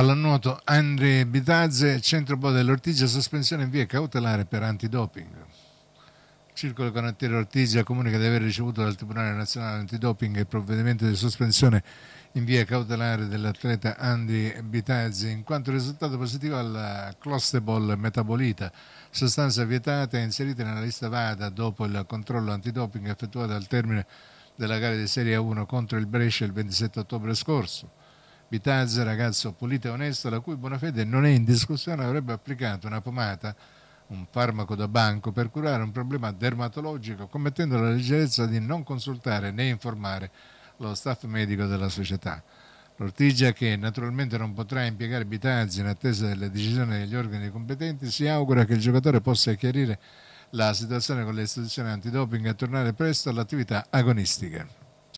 Pallannuoto Andre Bitazze, centro dell'Ortigia, sospensione in via cautelare per antidoping. Circolo Canottiere Ortigia comunica di aver ricevuto dal Tribunale Nazionale Antidoping il provvedimento di sospensione in via cautelare dell'atleta Andri Bitazzi in quanto risultato positivo alla clostebol metabolita, sostanza vietata e inserita nella lista VADA dopo il controllo antidoping effettuato al termine della gara di Serie A1 contro il Brescia il 27 ottobre scorso. Bitazza, ragazzo pulito e onesto, la cui buona fede non è in discussione, avrebbe applicato una pomata, un farmaco da banco, per curare un problema dermatologico, commettendo la leggerezza di non consultare né informare lo staff medico della società. L'ortigia, che naturalmente non potrà impiegare Bitazzi in attesa delle decisioni degli organi competenti, si augura che il giocatore possa chiarire la situazione con le istituzioni antidoping e tornare presto all'attività agonistica.